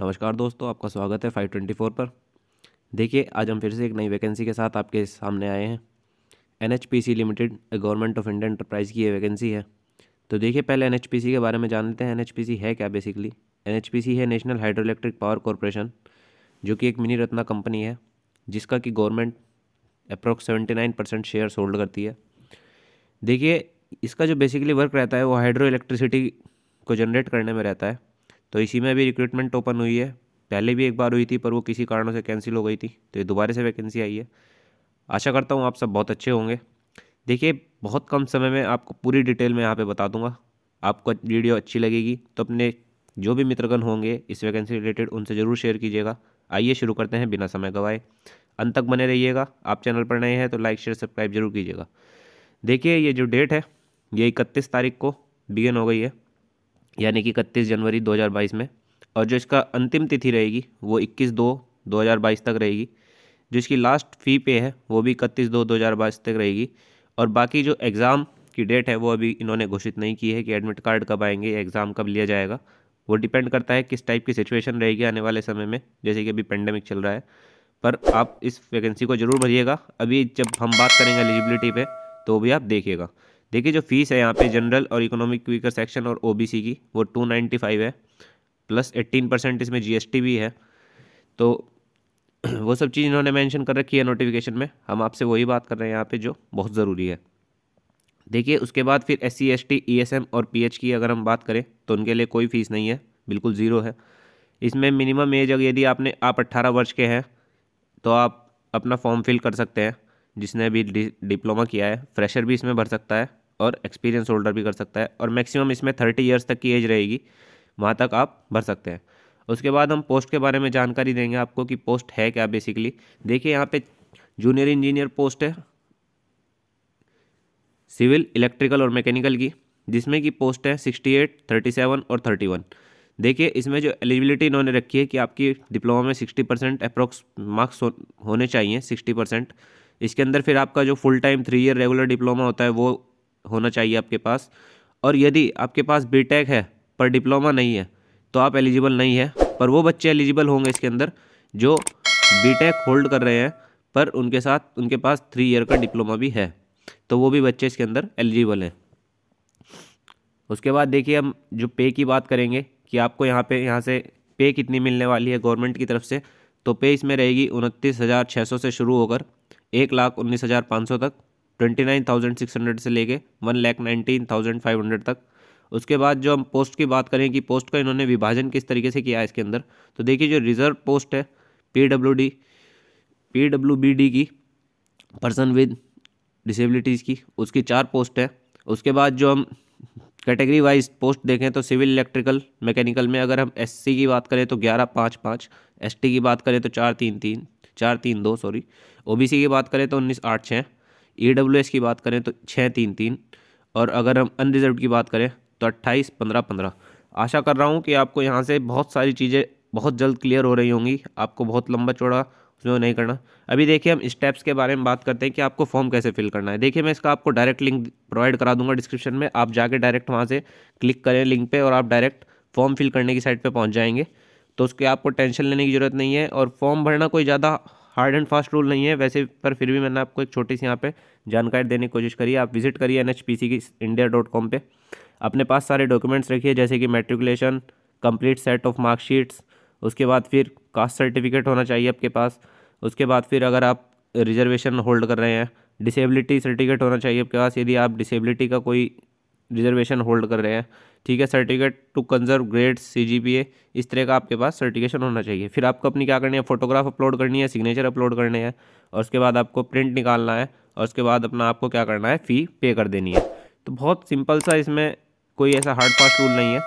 नमस्कार दोस्तों आपका स्वागत है फाइव ट्वेंटी फोर पर देखिए आज हम फिर से एक नई वैकेंसी के साथ आपके सामने आए हैं N H P C limited government of India enterprise की ये वैकेंसी है तो देखिए पहले एन एच पी सी के बारे में जान लेते हैं एन एच पी सी है क्या basically N H P C है national hydro electric power corporation जो कि एक मिनी रत्ना कंपनी है जिसका कि government approx seventy nine percent share hold करती है देखिए इसका जो बेसिकली वर्क रहता है वो हाइड्रो इलेक्ट्रिसिटी को जनरेट करने में रहता है तो इसी में भी रिक्रूटमेंट ओपन हुई है पहले भी एक बार हुई थी पर वो किसी कारणों से कैंसिल हो गई थी तो ये दोबारा से वैकेंसी आई है आशा करता हूँ आप सब बहुत अच्छे होंगे देखिए बहुत कम समय में आपको पूरी डिटेल में यहाँ पे बता दूंगा आपको वीडियो अच्छी लगेगी तो अपने जो भी मित्रगण होंगे इस वैकेंसी रिलेटेड उनसे ज़रूर शेयर कीजिएगा आइए शुरू करते हैं बिना समय गवाए अंत तक बने रहिएगा आप चैनल पर नए हैं तो लाइक शेयर सब्सक्राइब जरूर कीजिएगा देखिए ये जो डेट है ये इकतीस तारीख को बिगेन हो गई है यानी कि इकतीस जनवरी 2022 में और जो इसका अंतिम तिथि रहेगी वो 21 दो 2022 तक रहेगी जो इसकी लास्ट फ़ी पे है वो भी इकतीस दो 2022 तक रहेगी और बाकी जो एग्ज़ाम की डेट है वो अभी इन्होंने घोषित नहीं की है कि एडमिट कार्ड कब आएंगे एग्ज़ाम कब लिया जाएगा वो डिपेंड करता है किस टाइप की सिचुएशन रहेगी आने वाले समय में जैसे कि अभी पेंडेमिक चल रहा है पर आप इस वैकेंसी को ज़रूर भरिएगा अभी जब हम बात करेंगे एलिजिबिलिटी पे तो वो भी आप देखिएगा देखिए जो फीस है यहाँ पे जनरल और इकोनॉमिक वीकर सेक्शन और ओबीसी की वो टू नाइन्टी फाइव है प्लस एट्टीन परसेंट इसमें जीएसटी भी है तो वो सब चीज़ इन्होंने मेंशन कर रखी है नोटिफिकेशन में हम आपसे वही बात कर रहे हैं यहाँ पे जो बहुत ज़रूरी है देखिए उसके बाद फिर S C S T E S M और पी एच की अगर हम बात करें तो उनके लिए कोई फीस नहीं है बिल्कुल ज़ीरो है इसमें मिनिमम एज अगर यदि आपने आप अट्ठारह वर्ष के हैं तो आप अपना फॉर्म फिल कर सकते हैं जिसने अभी डिप्लोमा किया है फ्रेशर भी इसमें भर सकता है और एक्सपीरियंस होल्डर भी कर सकता है और मैक्सिमम इसमें थर्टी ईयर्स तक की एज रहेगी वहाँ तक आप भर सकते हैं उसके बाद हम पोस्ट के बारे में जानकारी देंगे आपको कि पोस्ट है क्या बेसिकली देखिए यहाँ पे जूनियर इंजीनियर पोस्ट है सिविल इलेक्ट्रिकल और मैकेनिकल की जिसमें कि पोस्ट है सिक्सटी एट थर्टी सेवन और थर्टी वन देखिए इसमें जो एलिजिबिलिटी इन्होंने रखी है कि आपकी डिप्लोमा में सिक्सटी परसेंट अप्रोक्स मार्क्स हो, होने चाहिए सिक्सटी परसेंट इसके अंदर फिर आपका जो full time three year regular diploma होता है वो होना चाहिए आपके पास और यदि आपके पास बी है पर डिप्लोमा नहीं है तो आप एलिजिबल नहीं है पर वो बच्चे एलिजिबल होंगे इसके अंदर जो बी होल्ड कर रहे हैं पर उनके साथ उनके पास थ्री ईयर का डिप्लोमा भी है तो वो भी बच्चे इसके अंदर एलिजिबल हैं उसके बाद देखिए हम जो पे की बात करेंगे कि आपको यहाँ पे यहाँ से पे कितनी मिलने वाली है गवर्नमेंट की तरफ से तो पे इसमें रहेगी उनतीस हज़ार छः सौ से शुरू होकर एक लाख उन्नीस हज़ार पाँच सौ तक twenty nine thousand six hundred से लेके one lakh nineteen thousand five hundred तक उसके बाद जो हम पोस्ट की बात करें कि पोस्ट का इन्होंने विभाजन किस तरीके से किया है इसके अंदर तो देखिए जो रिजर्व पोस्ट है P W D P W B D की पर्सन विद डिसेबिलिटीज़ की उसकी चार पोस्ट है उसके बाद जो हम कैटेगरी वाइज पोस्ट देखें तो सिविल इलेक्ट्रिकल मैकेनिकल में अगर हम सी की बात करें तो ग्यारह पाँच पाँच टी की बात करें तो चार तीन तीन चार तीन दो सॉरी ओबीसी की बात करें तो उन्नीस आठ छः ई डब्ल्यू एस की बात करें तो छः तीन तीन और अगर हम अनरिजर्व की बात करें तो अट्ठाईस पंद्रह पंद्रह आशा कर रहा हूँ कि आपको यहाँ से बहुत सारी चीज़ें बहुत जल्द क्लियर हो रही होंगी आपको बहुत लंबा चौड़ा उसमें नहीं करना अभी देखिए हम स्टेप्स के बारे में बात करते हैं कि आपको फॉर्म कैसे फिल करना है देखिए मैं इसका आपको डायरेक्ट लिंक प्रोवाइड करा दूंगा डिस्क्रिप्शन में आप जाके डायरेक्ट वहाँ से क्लिक करें लिंक पे और आप डायरेक्ट फॉर्म फिल करने की साइट पे पहुँच जाएंगे तो उसके आपको टेंशन लेने की ज़रूरत नहीं है और फॉर्म भरना कोई ज़्यादा हार्ड एंड फास्ट रूल नहीं है वैसे पर फिर भी मैंने आपको एक छोटी सी यहाँ पे जानकारी देने की कोशिश करी आप विजिट करिए एन एच पी सी की इंडिया डॉट कॉम पर अपने पास सारे डॉक्यूमेंट्स रखिए जैसे कि matriculation complete set of marksheets उसके बाद फिर कास्ट सर्टिफिकेट होना चाहिए आपके पास उसके बाद फिर अगर आप रिजर्वेशन होल्ड कर रहे हैं डिसेबिलिटी सर्टिफिकेट होना चाहिए आपके पास यदि आप डिसेबिलिटी का कोई रिजर्वेशन होल्ड कर रहे हैं ठीक है certificate to convert grade C G P A इस तरह का आपके पास सर्टिफिकेशन होना चाहिए फिर आपको अपनी क्या करनी है फोटोग्राफ अपलोड करनी है सिग्नेचर अपलोड करने हैं और उसके बाद आपको प्रिंट निकालना है और उसके बाद अपना आपको क्या करना है फ़ी पे कर देनी है तो बहुत सिंपल सा इसमें कोई ऐसा हार्ड फास्ट रूल नहीं है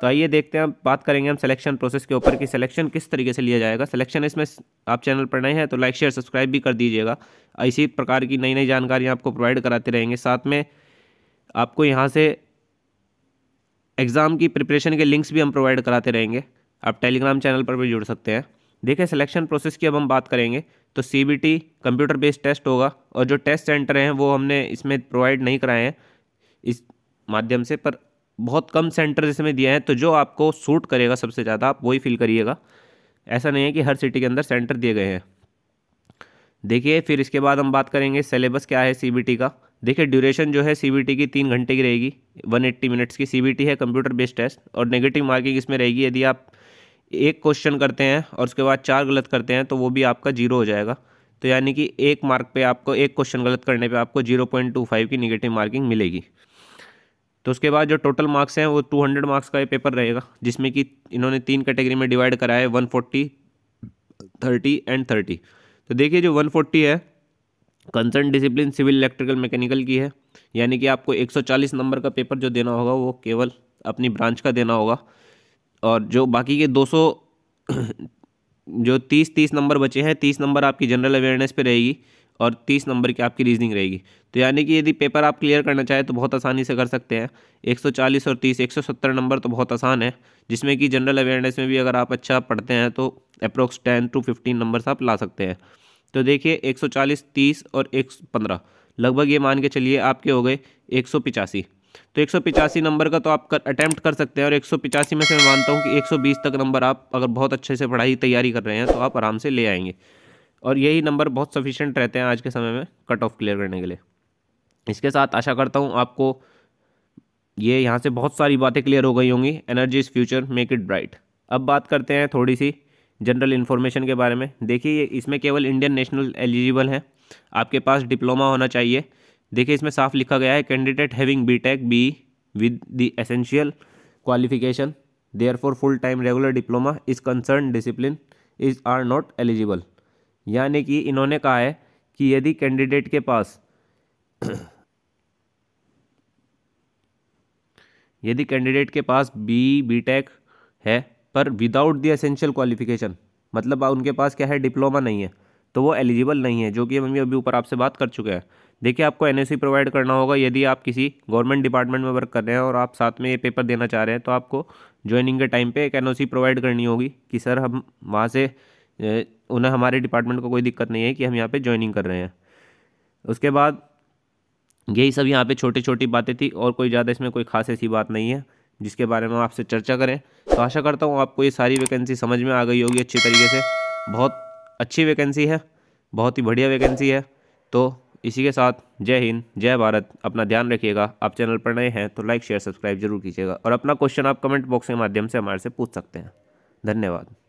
तो आइए देखते हैं बात करेंगे हम सिलेक्शन प्रोसेस के ऊपर कि सिलेक्शन किस तरीके से लिया जाएगा सिलेक्शन इसमें आप चैनल पर नए हैं तो लाइक शेयर सब्सक्राइब भी कर दीजिएगा इसी प्रकार की नई नई जानकारियाँ आपको प्रोवाइड कराते रहेंगे साथ में आपको यहाँ से एग्ज़ाम की प्रिपरेशन के लिंक्स भी हम प्रोवाइड कराते रहेंगे आप टेलीग्राम चैनल पर भी जुड़ सकते हैं देखिए सिलेक्शन प्रोसेस की अब हम बात करेंगे तो C B T computer based test होगा और जो टेस्ट सेंटर हैं वो हमने इसमें प्रोवाइड नहीं कराए हैं इस माध्यम से पर बहुत कम सेंटर इसमें दिए हैं तो जो आपको सूट करेगा सबसे ज़्यादा आप वही फिल करिएगा ऐसा नहीं है कि हर सिटी के अंदर सेंटर दिए गए हैं देखिए फिर इसके बाद हम बात करेंगे सिलेबस क्या है सी का देखिए ड्यूरेशन जो है सी की तीन घंटे की रहेगी वन एट्टी मिनट्स की सी है कंप्यूटर बेस्ड टेस्ट और नेगेटिव मार्किंग इसमें रहेगी यदि आप एक क्वेश्चन करते हैं और उसके बाद चार गलत करते हैं तो वो भी आपका जीरो हो जाएगा तो यानी कि एक मार्क पे आपको एक क्वेश्चन गलत करने पे आपको जीरो पॉइंट टू फाइव की निगेटिव मार्किंग मिलेगी तो उसके बाद जो टोटल मार्क्स हैं वो टू हंड्रेड मार्क्स का ये पेपर रहेगा जिसमें कि इन्होंने तीन कैटेगरी में डिवाइड कराया है one forty thirty and thirty तो देखिए जो 140 है concern discipline civil electrical mechanical की है यानी कि आपको 140 नंबर का पेपर जो देना होगा वो केवल अपनी ब्रांच का देना होगा और जो बाकी के 200 जो 30 30 नंबर बचे हैं 30 नंबर आपकी जनरल अवेयरनेस पे रहेगी और तीस नंबर की आपकी रीजनिंग रहेगी तो यानी कि यदि पेपर आप क्लियर करना चाहें तो बहुत आसानी से कर सकते हैं 140 और 30 170 नंबर तो बहुत आसान है जिसमें कि जनरल अवेयरनेस में भी अगर आप अच्छा पढ़ते हैं तो अप्रोक्स 10 टू 15 नंबर्स आप ला सकते हैं तो देखिए 140 30 और पंद्रह लगभग ये मान के चलिए आपके हो गए एक तो एक नंबर का तो आप कर अटैम्प्ट कर सकते हैं और एक में से मैं मानता हूँ कि बीस तक नंबर आप अगर बहुत अच्छे से पढ़ाई तैयारी कर रहे हैं तो आप आराम से ले आएंगे और यही नंबर बहुत सफिशेंट रहते हैं आज के समय में कट ऑफ क्लियर करने के लिए इसके साथ आशा करता हूँ आपको ये यहाँ से बहुत सारी बातें क्लियर हो गई होंगी energy is future make it bright अब बात करते हैं थोड़ी सी जनरल इन्फॉर्मेशन के बारे में देखिए इसमें केवल इंडियन नेशनल एलिजिबल हैं आपके पास डिप्लोमा होना चाहिए देखिए इसमें साफ लिखा गया है candidate having B tech B with the essential qualification there for full time regular diploma is concern discipline is are not eligible यानी कि इन्होंने कहा है कि यदि कैंडिडेट के पास यदि कैंडिडेट के पास बी बी टेक है पर विदाउट दी एसेंशियल क्वालिफिकेशन मतलब उनके पास क्या है डिप्लोमा नहीं है तो वो एलिजिबल नहीं है जो कि हम अभी ऊपर आपसे बात कर चुके हैं देखिए आपको एन प्रोवाइड e करना होगा यदि आप किसी गवर्नमेंट डिपार्टमेंट में वर्क कर रहे हैं और आप साथ में ये पेपर देना चाह रहे हैं तो आपको ज्वाइनिंग के टाइम पे एक एन प्रोवाइड e करनी होगी कि सर हम वहाँ से उन्हें हमारे डिपार्टमेंट को कोई दिक्कत नहीं है कि हम यहाँ पे ज्वाइनिंग कर रहे हैं उसके बाद यही सब यहाँ पे छोटी छोटी बातें थी और कोई ज़्यादा इसमें कोई खास ऐसी बात नहीं है जिसके बारे में आपसे चर्चा करें तो आशा करता हूँ आपको ये सारी वैकेंसी समझ में आ गई होगी अच्छी तरीके से बहुत अच्छी वैकेंसी है बहुत ही बढ़िया वैकेंसी है तो इसी के साथ जय हिंद जय भारत अपना ध्यान रखिएगा आप चैनल पर नए हैं तो लाइक शेयर सब्सक्राइब जरूर कीजिएगा और अपना क्वेश्चन आप कमेंट बॉक्स के माध्यम से हमारे से पूछ सकते हैं धन्यवाद